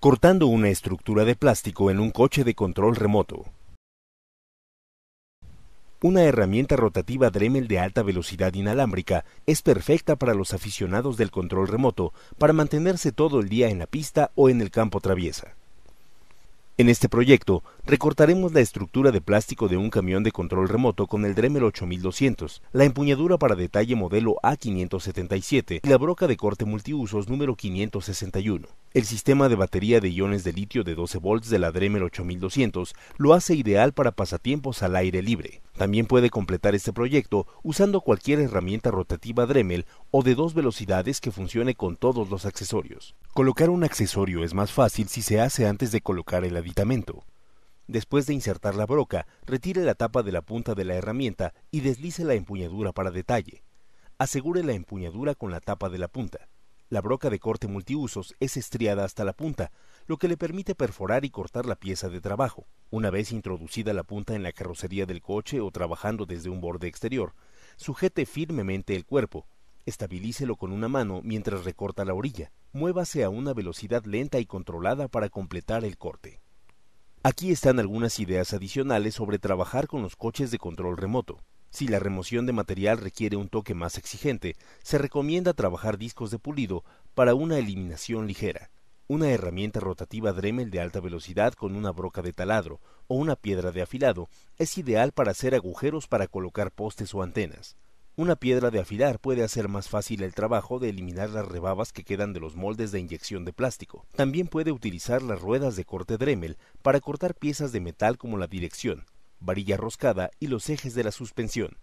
cortando una estructura de plástico en un coche de control remoto. Una herramienta rotativa Dremel de alta velocidad inalámbrica es perfecta para los aficionados del control remoto para mantenerse todo el día en la pista o en el campo traviesa. En este proyecto, recortaremos la estructura de plástico de un camión de control remoto con el Dremel 8200, la empuñadura para detalle modelo A577 y la broca de corte multiusos número 561. El sistema de batería de iones de litio de 12 volts de la Dremel 8200 lo hace ideal para pasatiempos al aire libre. También puede completar este proyecto usando cualquier herramienta rotativa Dremel o de dos velocidades que funcione con todos los accesorios. Colocar un accesorio es más fácil si se hace antes de colocar el aditamento. Después de insertar la broca, retire la tapa de la punta de la herramienta y deslice la empuñadura para detalle. Asegure la empuñadura con la tapa de la punta. La broca de corte multiusos es estriada hasta la punta, lo que le permite perforar y cortar la pieza de trabajo. Una vez introducida la punta en la carrocería del coche o trabajando desde un borde exterior, sujete firmemente el cuerpo, estabilícelo con una mano mientras recorta la orilla, muévase a una velocidad lenta y controlada para completar el corte. Aquí están algunas ideas adicionales sobre trabajar con los coches de control remoto. Si la remoción de material requiere un toque más exigente, se recomienda trabajar discos de pulido para una eliminación ligera. Una herramienta rotativa Dremel de alta velocidad con una broca de taladro o una piedra de afilado es ideal para hacer agujeros para colocar postes o antenas. Una piedra de afilar puede hacer más fácil el trabajo de eliminar las rebabas que quedan de los moldes de inyección de plástico. También puede utilizar las ruedas de corte Dremel para cortar piezas de metal como la dirección, varilla roscada y los ejes de la suspensión.